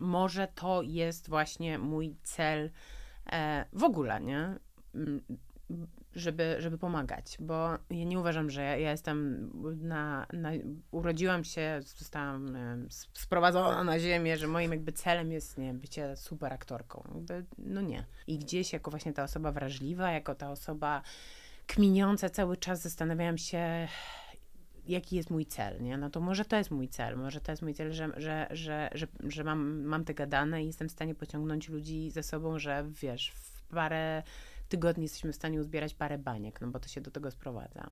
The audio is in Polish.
może to jest właśnie mój cel e, w ogóle, nie? Mm, żeby, żeby pomagać, bo ja nie uważam, że ja jestem na, na urodziłam się, zostałam e, sprowadzona na ziemię, że moim jakby celem jest, nie bycie super aktorką. Jakby, no nie. I gdzieś jako właśnie ta osoba wrażliwa, jako ta osoba kminiąca cały czas zastanawiałam się, jaki jest mój cel, nie? No to może to jest mój cel, może to jest mój cel, że, że, że, że, mam, mam te gadane i jestem w stanie pociągnąć ludzi ze sobą, że wiesz, w parę tygodni jesteśmy w stanie uzbierać parę baniek, no bo to się do tego sprowadza.